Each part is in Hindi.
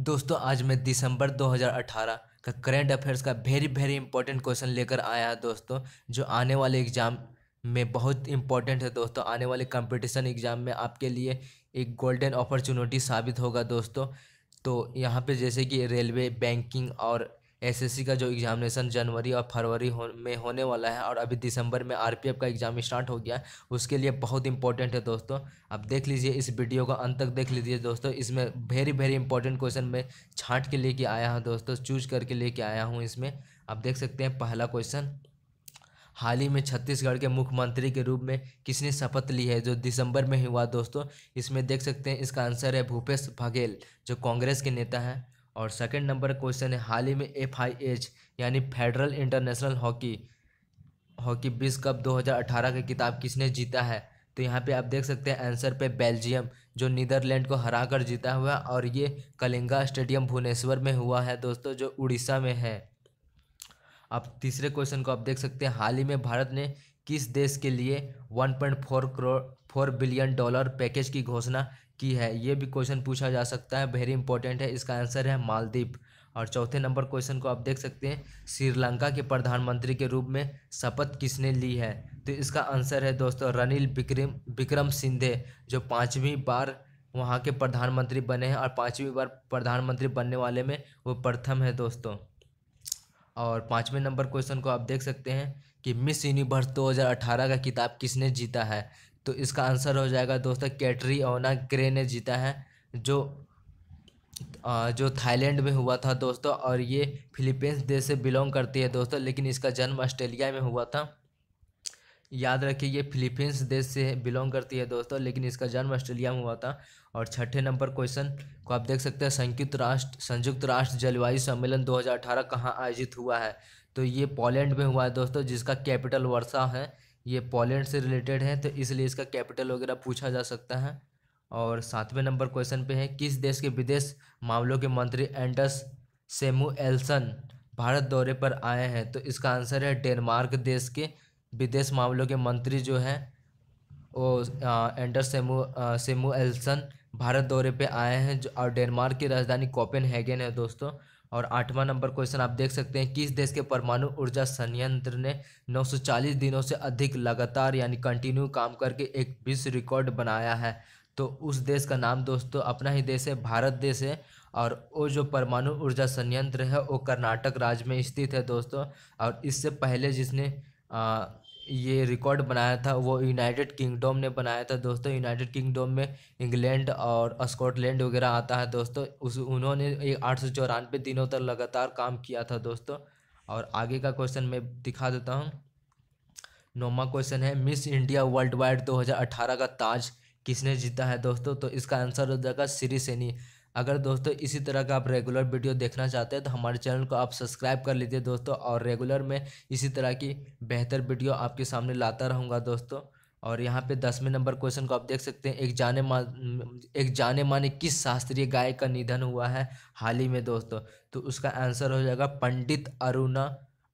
दोस्तों आज मैं दिसंबर 2018 का करेंट अफेयर्स का वेरी वेरी इंपॉर्टेंट क्वेश्चन लेकर आया दोस्तों जो आने वाले एग्ज़ाम में बहुत इंपॉर्टेंट है दोस्तों आने वाले कंपटीशन एग्ज़ाम में आपके लिए एक गोल्डन अपॉर्चुनिटी साबित होगा दोस्तों तो यहाँ पे जैसे कि रेलवे बैंकिंग और एसएससी का जो एग्जामिनेशन जनवरी और फरवरी हो, में होने वाला है और अभी दिसंबर में आरपीएफ का एग्ज़ाम स्टार्ट हो गया है उसके लिए बहुत इंपॉर्टेंट है दोस्तों आप देख लीजिए इस वीडियो को अंत तक देख लीजिए दोस्तों इसमें वेरी वेरी इंपॉर्टेंट क्वेश्चन मैं छाँट के लेके आया हूँ दोस्तों चूज करके लेके आया हूँ इसमें आप देख सकते हैं पहला क्वेश्चन हाल ही में छत्तीसगढ़ के मुख्यमंत्री के रूप में किसने शपथ ली है जो दिसंबर में हुआ दोस्तों इसमें देख सकते हैं इसका आंसर है भूपेश बघेल जो कांग्रेस के नेता हैं और सेकंड नंबर क्वेश्चन है हाल ही में एफ आई एच यानी फेडरल इंटरनेशनल हॉकी हॉकी विश्व कप 2018 की किताब किसने जीता है तो यहाँ पे आप देख सकते हैं आंसर पे बेल्जियम जो नीदरलैंड को हरा कर जीता हुआ और ये कलिंगा स्टेडियम भुवनेश्वर में हुआ है दोस्तों जो उड़ीसा में है अब तीसरे क्वेश्चन को आप देख सकते हैं हाल ही में भारत ने किस देश के लिए 1.4 करोड़ 4 बिलियन डॉलर पैकेज की घोषणा की है ये भी क्वेश्चन पूछा जा सकता है वेरी इंपॉर्टेंट है इसका आंसर है मालदीप और चौथे नंबर क्वेश्चन को आप देख सकते हैं श्रीलंका के प्रधानमंत्री के रूप में शपथ किसने ली है तो इसका आंसर है दोस्तों रनिल विक्रम विक्रम सिंधे जो पाँचवीं बार वहाँ के प्रधानमंत्री बने हैं और पाँचवीं बार प्रधानमंत्री बनने वाले में वो प्रथम है दोस्तों और पाँचवें नंबर क्वेश्चन को आप देख सकते हैं कि मिस यूनिवर्स 2018 का किताब किसने जीता है तो इसका आंसर हो जाएगा दोस्तों कैटरी ओना ग्रे ने जीता है जो जो थाईलैंड में हुआ था दोस्तों और ये फिलीपींस देश से बिलोंग करती है दोस्तों लेकिन इसका जन्म ऑस्ट्रेलिया में हुआ था याद रखिए ये फिलीपींस देश से बिलोंग करती है दोस्तों लेकिन इसका जन्म ऑस्ट्रेलिया में हुआ था और छठे नंबर क्वेश्चन को आप देख सकते हैं संयुक्त राष्ट्र संयुक्त राष्ट्र जलवायु सम्मेलन 2018 कहाँ आयोजित हुआ है तो ये पोलैंड में हुआ है दोस्तों जिसका कैपिटल वर्षा है ये पोलैंड से रिलेटेड है तो इसलिए इसका कैपिटल वगैरह पूछा जा सकता है और सातवें नंबर क्वेश्चन पे है किस देश के विदेश मामलों के मंत्री एंडस सेमुएलसन भारत दौरे पर आए हैं तो इसका आंसर है डेनमार्क देश के विदेश मामलों के मंत्री जो हैं वो एंडस सेमू सेमुएलसन भारत दौरे पे आए हैं जो और डेनमार्क की राजधानी कॉपेन हैगेन है दोस्तों और आठवां नंबर क्वेश्चन आप देख सकते हैं किस देश के परमाणु ऊर्जा संयंत्र ने 940 दिनों से अधिक लगातार यानी कंटिन्यू काम करके एक विश्व रिकॉर्ड बनाया है तो उस देश का नाम दोस्तों अपना ही देश है भारत देश है और वो जो परमाणु ऊर्जा संयंत्र है वो कर्नाटक राज्य में स्थित है दोस्तों और इससे पहले जिसने आ, ये रिकॉर्ड बनाया था वो यूनाइटेड किंगडम ने बनाया था दोस्तों यूनाइटेड किंगडम में इंग्लैंड और स्कॉटलैंड वगैरह आता है दोस्तों उस उन्होंने एक आठ सौ चौरानवे दिनों तक लगातार काम किया था दोस्तों और आगे का क्वेश्चन मैं दिखा देता हूँ नौवा क्वेश्चन है मिस इंडिया वर्ल्ड वाइड अठारह का ताज किसने जीता है दोस्तों तो इसका आंसर हो जाएगा श्री सैनी अगर दोस्तों इसी तरह का आप रेगुलर वीडियो देखना चाहते हैं तो हमारे चैनल को आप सब्सक्राइब कर लीजिए दोस्तों और रेगुलर में इसी तरह की बेहतर वीडियो आपके सामने लाता रहूँगा दोस्तों और यहाँ पे दसवें नंबर क्वेश्चन को आप देख सकते हैं एक जाने मान एक जाने माने किस शास्त्रीय गायक का निधन हुआ है हाल ही में दोस्तों तो उसका आंसर हो जाएगा पंडित अरुणा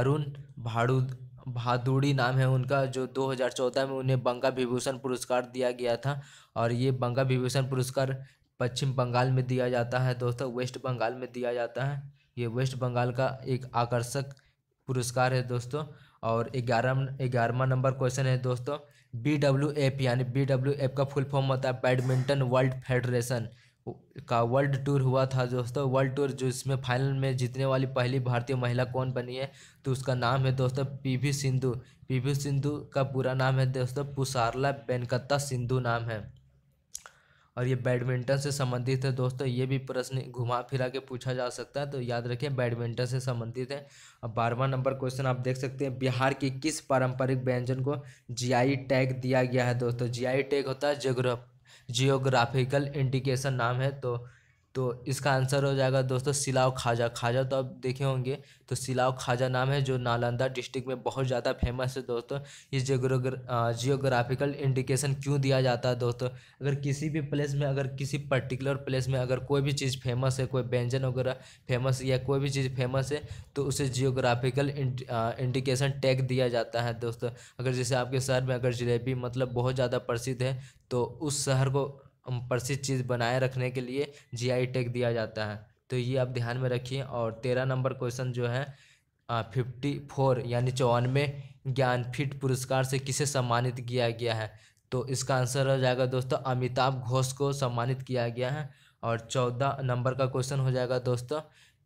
अरुण भाड़ू भादुड़ी नाम है उनका जो 2014 में उन्हें बंगा विभूषण पुरस्कार दिया गया था और ये बंगा विभूषण पुरस्कार पश्चिम बंगाल में दिया जाता है दोस्तों वेस्ट बंगाल में दिया जाता है ये वेस्ट बंगाल का एक आकर्षक पुरस्कार है दोस्तों और ग्यारह ग्यारहवा नंबर क्वेश्चन है दोस्तों बी डब्ल्यू एफ यानी बी डब्ल्यू एफ का फुल फॉर्म होता है बैडमिंटन वर्ल्ड फेडरेशन का वर्ल्ड टूर हुआ था दोस्तों वर्ल्ड टूर जो इसमें फाइनल में जीतने वाली पहली भारतीय महिला कौन बनी है तो उसका नाम है दोस्तों पीवी सिंधु पीवी सिंधु का पूरा नाम है दोस्तों पुसारला बेनकत्ता सिंधु नाम है और ये बैडमिंटन से संबंधित है दोस्तों ये भी प्रश्न घुमा फिरा के पूछा जा सकता है तो याद रखिए बैडमिंटन से संबंधित है अब बारहवा नंबर क्वेश्चन आप देख सकते हैं बिहार के किस पारंपरिक व्यंजन को जीआई टैग दिया गया है दोस्तों जीआई टैग होता है जियोग्राफिकल इंडिकेशन नाम है तो तो इसका आंसर हो जाएगा दोस्तों सिलाव खाजा खाजा तो आप देखे होंगे तो सिलाव खाजा नाम है जो नालंदा डिस्ट्रिक्ट में बहुत ज़्यादा फेमस है दोस्तों इस जियोग्राफिकल जियोग्राफिकल इंडिकेशन क्यों दिया जाता है दोस्तों अगर किसी भी प्लेस में अगर किसी पर्टिकुलर प्लेस में अगर कोई भी चीज़ फेमस है कोई व्यंजन वगैरह फेमस या कोई भी चीज़ फेमस है तो उसे जियोग्राफिकल इंडिकेशन टैग दिया जाता है दोस्तों अगर जैसे आपके शहर में अगर जलेबी मतलब बहुत ज़्यादा प्रसिद्ध है तो उस शहर को प्रसिद्ध चीज़ बनाए रखने के लिए जीआई टैग दिया जाता है तो ये आप ध्यान में रखिए और तेरह नंबर क्वेश्चन जो है फिफ्टी फोर यानी चौवानवे ज्ञानपीठ पुरस्कार से किसे सम्मानित किया गया है तो इसका आंसर हो जाएगा दोस्तों अमिताभ घोष को सम्मानित किया गया है और चौदह नंबर का क्वेश्चन हो जाएगा दोस्तों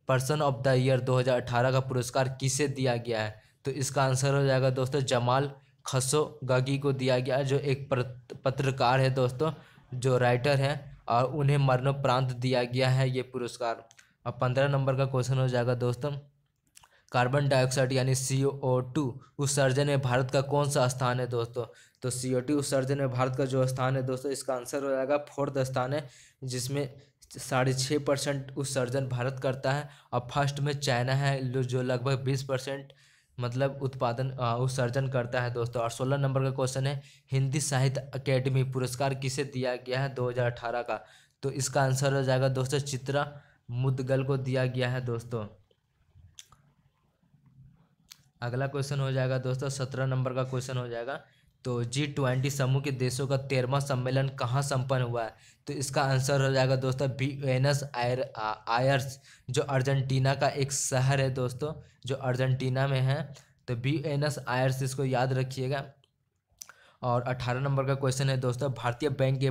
पर्सन ऑफ द ईयर 2018 का पुरस्कार किसे दिया गया है तो इसका आंसर हो जाएगा दोस्तों जमाल खसो गगी को दिया गया जो एक पत्रकार है दोस्तों जो राइटर हैं और उन्हें मरणोपरांत दिया गया है ये पुरस्कार और पंद्रह नंबर का क्वेश्चन हो जाएगा दोस्तों कार्बन डाइऑक्साइड यानी सी ओ टू उत्सर्जन में भारत का कौन सा स्थान है दोस्तों तो सी ओ टू उत्सर्जन में भारत का जो स्थान है दोस्तों इसका आंसर हो जाएगा फोर्थ स्थान है जिसमें साढ़े छः परसेंट उत्सर्जन भारत करता है और फर्स्ट में चाइना है जो लगभग बीस परसेंट मतलब उत्पादन उत्सर्जन करता है दोस्तों और सोलह नंबर का क्वेश्चन है हिंदी साहित्य अकेडमी पुरस्कार किसे दिया गया है 2018 का तो इसका आंसर हो जाएगा दोस्तों चित्रा मुदगल को दिया गया है दोस्तों अगला क्वेश्चन हो जाएगा दोस्तों सत्रह नंबर का क्वेश्चन हो जाएगा तो जी ट्वेंटी समूह के देशों का तेरहवा सम्मेलन कहाँ संपन्न हुआ है तो इसका आंसर हो जाएगा दोस्तों बीएनस आयर आयर्स जो अर्जेंटीना का एक शहर है दोस्तों जो अर्जेंटीना में है तो बीएनस आयर्स इसको याद रखिएगा और अठारह नंबर का क्वेश्चन है दोस्तों भारतीय बैंक के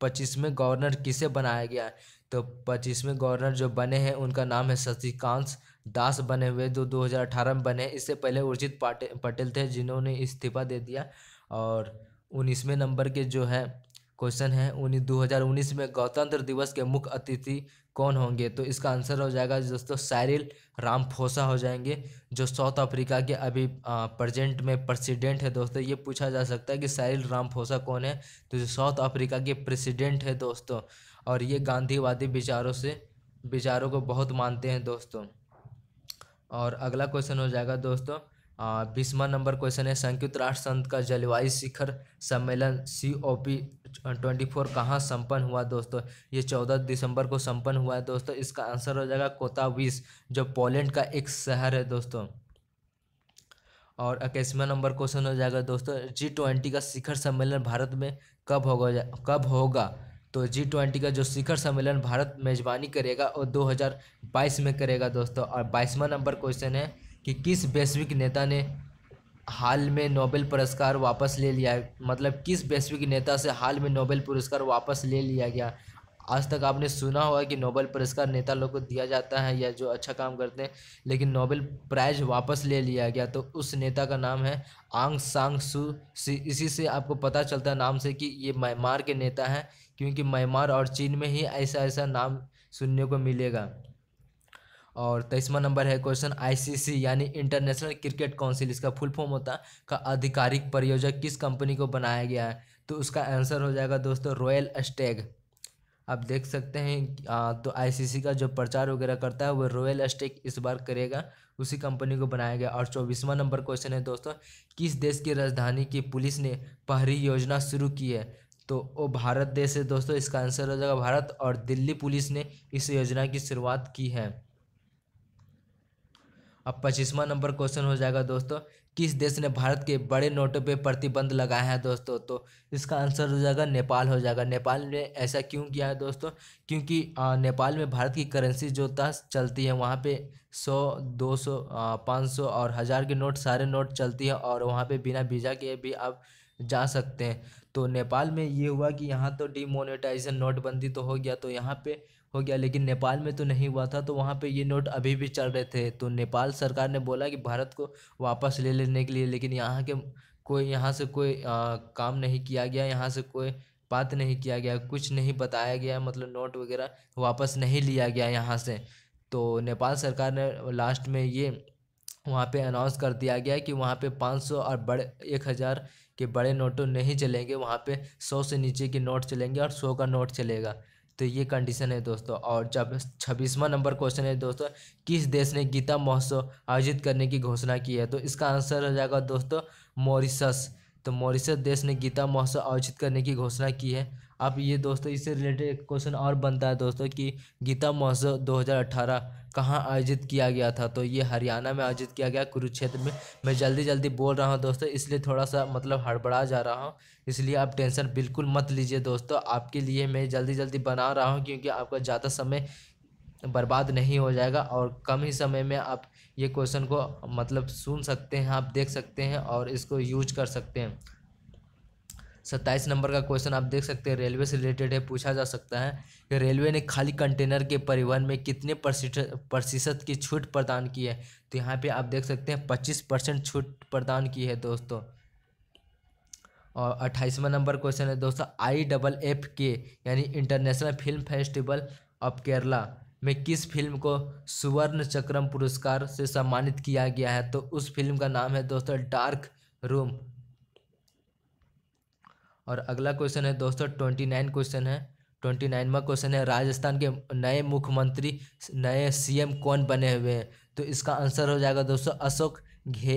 पच्चीसवें गवर्नर किसे बनाया गया है तो पच्चीसवें गवर्नर जो बने हैं उनका नाम है शशिकांत दास बने हुए जो दो हजार अठारह में बने इससे पहले उर्जित पटेल थे जिन्होंने इस्तीफा दे दिया और उन्नीसवें नंबर के जो है क्वेश्चन है उन्नीस दो हज़ार उन्नीस में गणतंत्र दिवस के मुख्य अतिथि कौन होंगे तो इसका आंसर हो जाएगा दोस्तों साइरिल रामफोसा हो जाएंगे जो साउथ अफ्रीका के अभी प्रेजेंट में प्रेसिडेंट है दोस्तों ये पूछा जा सकता है कि सैरिल रामफोसा कौन है तो जो साउथ अफ्रीका के प्रेसिडेंट है दोस्तों और ये गांधीवादी विचारों से विचारों को बहुत मानते हैं दोस्तों और अगला क्वेश्चन हो जाएगा दोस्तों बीसवा नंबर क्वेश्चन है संयुक्त राष्ट्र संघ का जलवायु शिखर सम्मेलन C O P twenty four कहाँ संपन्न हुआ दोस्तों ये चौदह दिसंबर को संपन्न हुआ है दोस्तों इसका आंसर हो जाएगा कोताविस जो पोलैंड का एक शहर है दोस्तों और इक्कीसवा नंबर क्वेश्चन हो जाएगा दोस्तों जी ट्वेंटी का शिखर सम्मेलन भारत में कब होगा कब होगा तो जी ट्वेंटी का जो शिखर सम्मेलन भारत मेजबानी करेगा और बाईस में करेगा दोस्तों और बाईसवा नंबर क्वेश्चन है कि किस वैश्विक नेता ने हाल में नोबेल पुरस्कार वापस ले लिया मतलब किस वैश्विक नेता से हाल में नोबेल पुरस्कार वापस ले लिया गया आज तक आपने सुना होगा कि नोबेल पुरस्कार नेता लोग को दिया जाता है या जो अच्छा काम करते हैं लेकिन नोबेल प्राइज वापस ले लिया गया तो उस नेता का नाम है आंग सांग सू इसी से आपको पता चलता है नाम से कि ये म्यांमार के नेता हैं क्योंकि म्यांमार और चीन में ही ऐसा ऐसा नाम सुनने को मिलेगा और तेईसवा नंबर है क्वेश्चन आईसीसी यानी इंटरनेशनल क्रिकेट काउंसिल इसका फुल फॉर्म होता है का आधिकारिक परियोजक किस कंपनी को बनाया गया है तो उसका आंसर हो जाएगा दोस्तों रॉयल स्टेग आप देख सकते हैं आ, तो आईसीसी का जो प्रचार वगैरह करता है वो रॉयल स्टेक इस बार करेगा उसी कंपनी को बनाया गया और चौबीसवा नंबर क्वेश्चन है दोस्तों किस देश की राजधानी की पुलिस ने पहरी योजना शुरू की है तो वो भारत देश है दोस्तों इसका आंसर हो जाएगा भारत और दिल्ली पुलिस ने इस योजना की शुरुआत की है अब पच्चीसवा नंबर क्वेश्चन हो जाएगा दोस्तों किस देश ने भारत के बड़े नोटों पे प्रतिबंध लगाया है दोस्तों तो इसका आंसर हो जाएगा नेपाल हो जाएगा नेपाल ने ऐसा क्यों किया है दोस्तों क्योंकि नेपाल में भारत की करेंसी जो था चलती है वहाँ पे सौ दो सौ पाँच सौ और हज़ार के नोट सारे नोट चलती है और वहाँ पे बिना वीज़ा के भी आप जा सकते हैं तो नेपाल में ये हुआ कि यहाँ तो डिमोनेटाइजेशन नोटबंदी तो हो गया तो यहाँ पर हो गया लेकिन नेपाल में तो नहीं हुआ था तो वहाँ पे ये नोट अभी भी चल रहे थे तो नेपाल सरकार ने बोला कि भारत को वापस ले लेने के लिए लेकिन यहाँ के कोई यहाँ से कोई आ, काम नहीं किया गया यहाँ से कोई बात नहीं किया गया कुछ नहीं बताया गया मतलब नोट वगैरह वापस नहीं लिया गया यहाँ से तो नेपाल सरकार ने लास्ट में ये वहाँ पे अनाउंस कर दिया गया कि वहाँ पे 500 और बड़े एक हज़ार के बड़े नोटों नहीं चलेंगे वहाँ पे 100 से नीचे के नोट चलेंगे और 100 का नोट चलेगा तो ये कंडीशन है दोस्तों और जब छब्बीसवा नंबर क्वेश्चन है दोस्तों किस देश ने गीता महोत्सव आयोजित करने की घोषणा की है तो इसका आंसर हो जाएगा दोस्तों मॉरिशस तो मॉरिशस देश ने गीता महोत्सव आयोजित करने की घोषणा की है आप ये दोस्तों इससे रिलेटेड एक क्वेश्चन और बनता है दोस्तों कि गीता महोत्सव 2018 कहाँ आयोजित किया गया था तो ये हरियाणा में आयोजित किया गया कुरुक्षेत्र में मैं जल्दी जल्दी बोल रहा हूँ दोस्तों इसलिए थोड़ा सा मतलब हड़बड़ा जा रहा हूँ इसलिए आप टेंशन बिल्कुल मत लीजिए दोस्तों आपके लिए मैं जल्दी जल्दी बना रहा हूँ क्योंकि आपका ज़्यादा समय बर्बाद नहीं हो जाएगा और कम ही समय में आप ये क्वेश्चन को मतलब सुन सकते हैं आप देख सकते हैं और इसको यूज कर सकते हैं सत्ताईस नंबर का क्वेश्चन आप देख सकते हैं रेलवे से रिलेटेड है पूछा जा सकता है कि रेलवे ने खाली कंटेनर के परिवहन में कितने प्रतिशत की छूट प्रदान की है तो यहाँ पे आप देख सकते हैं पच्चीस परसेंट छूट प्रदान की है दोस्तों और अट्ठाईसवा नंबर क्वेश्चन है दोस्तों आई डबल एफ के यानी international film festival of Kerala में किस फिल्म को सुवर्ण चक्रम पुरस्कार से सम्मानित किया गया है तो उस फिल्म का नाम है दोस्तों डार्क रूम और अगला क्वेश्चन है दोस्तों ट्वेंटी नाइन क्वेश्चन है ट्वेंटी नाइनवा क्वेश्चन है राजस्थान के नए मुख्यमंत्री नए सीएम कौन बने हुए हैं तो इसका आंसर हो जाएगा दोस्तों अशोक घे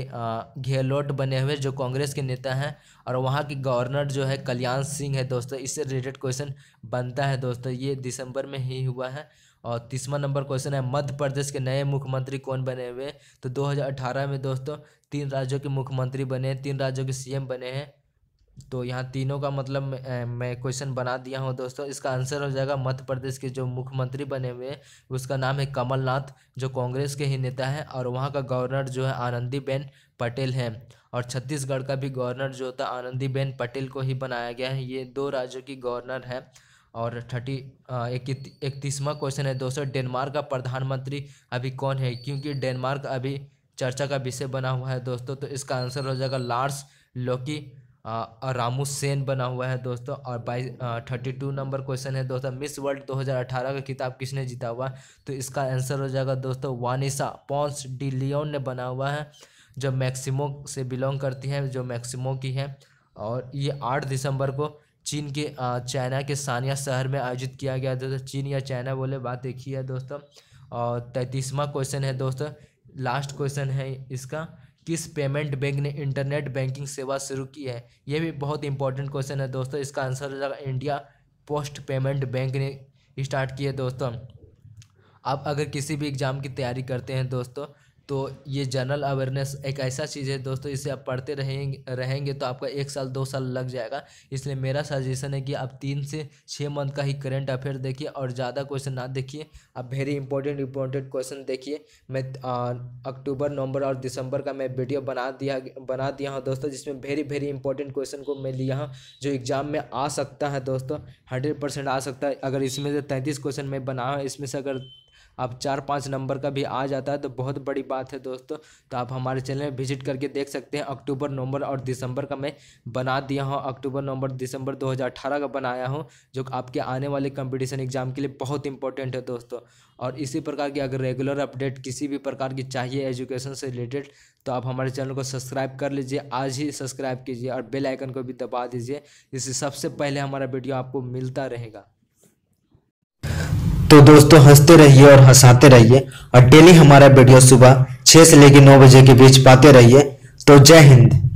घेलोट बने हुए जो कांग्रेस के नेता हैं और वहाँ के गवर्नर जो है कल्याण सिंह है दोस्तों इससे रिलेटेड क्वेश्चन बनता है दोस्तों ये दिसंबर में ही हुआ है और तीसवा नंबर क्वेश्चन है मध्य प्रदेश के नए मुख्यमंत्री कौन बने हुए तो 2018 में दोस्तों तीन राज्यों के मुख्यमंत्री बने तीन राज्यों के सीएम बने हैं तो यहाँ तीनों का मतलब मैं क्वेश्चन बना दिया हूँ दोस्तों इसका आंसर हो जाएगा मध्य प्रदेश के जो मुख्यमंत्री बने हुए हैं उसका नाम है कमलनाथ जो कांग्रेस के ही नेता हैं और वहाँ का गवर्नर जो है आनंदीबेन पटेल हैं और छत्तीसगढ़ का भी गवर्नर जो होता है आनंदीबेन पटेल को ही बनाया गया है ये दो राज्यों की गवर्नर हैं और थर्टी इकतीसवा क्वेश्चन है दोस्तों डेनमार्क का प्रधानमंत्री अभी कौन है क्योंकि डेनमार्क अभी चर्चा का विषय बना हुआ है दोस्तों तो इसका आंसर हो जाएगा लार्स लोकी रामू सेन बना हुआ है दोस्तों और बाईस थर्टी टू नंबर क्वेश्चन है दोस्तों मिस वर्ल्ड 2018 का किताब किसने जीता हुआ है तो इसका आंसर हो जाएगा दोस्तों वानिसा पॉन्स डी लियोन ने बना हुआ है जो मैक्सिमो से बिलोंग करती है जो मैक्सिमो की है और ये आठ दिसंबर को चीन के चाइना के सानिया शहर में आयोजित किया गया दोस्तों चीन या चाइना बोले बात एक ही है दोस्तों और तैतीसवा क्वेश्चन है दोस्तों लास्ट क्वेश्चन है इसका किस पेमेंट बैंक ने इंटरनेट बैंकिंग सेवा शुरू की है ये भी बहुत इंपॉर्टेंट क्वेश्चन है दोस्तों इसका आंसर हो जाएगा इंडिया पोस्ट पेमेंट बैंक ने स्टार्ट किया दोस्तों आप अगर किसी भी एग्ज़ाम की तैयारी करते हैं दोस्तों तो ये जनरल अवेयरनेस एक ऐसा चीज़ है दोस्तों इसे आप पढ़ते रहेंगे रहेंगे तो आपका एक साल दो साल लग जाएगा इसलिए मेरा सजेशन है कि आप तीन से छः मंथ का ही करेंट अफेयर देखिए और ज़्यादा क्वेश्चन ना देखिए आप वेरी इंपॉर्टेंट इंपॉर्टेंट क्वेश्चन देखिए मैं अक्टूबर नवंबर और दिसंबर का मैं वीडियो बना दिया बना दिया हूँ दोस्तों जिसमें वेरी वेरी इंपॉर्टेंट क्वेश्चन को मैं लिया हूँ जो एग्ज़ाम में आ सकता है दोस्तों हंड्रेड परसेंट आ सकता है अगर इसमें से तैंतीस क्वेश्चन मैं बना इसमें से अगर आप चार पाँच नंबर का भी आ जाता है तो बहुत बड़ी बात है दोस्तों तो आप हमारे चैनल में विजिट करके देख सकते हैं अक्टूबर नवंबर और दिसंबर का मैं बना दिया हूँ अक्टूबर नवंबर दिसंबर 2018 का बनाया हूँ जो आपके आने वाले कंपटीशन एग्जाम के लिए बहुत इंपॉर्टेंट है दोस्तों और इसी प्रकार की अगर रेगुलर अपडेट किसी भी प्रकार की चाहिए एजुकेशन से रिलेटेड तो आप हमारे चैनल को सब्सक्राइब कर लीजिए आज ही सब्सक्राइब कीजिए और बेलाइकन को भी दबा दीजिए जिससे सबसे पहले हमारा वीडियो आपको मिलता रहेगा तो दोस्तों हंसते रहिए और हंसाते रहिए और डेली हमारा वीडियो सुबह छह से लेकर नौ बजे के बीच पाते रहिए तो जय हिंद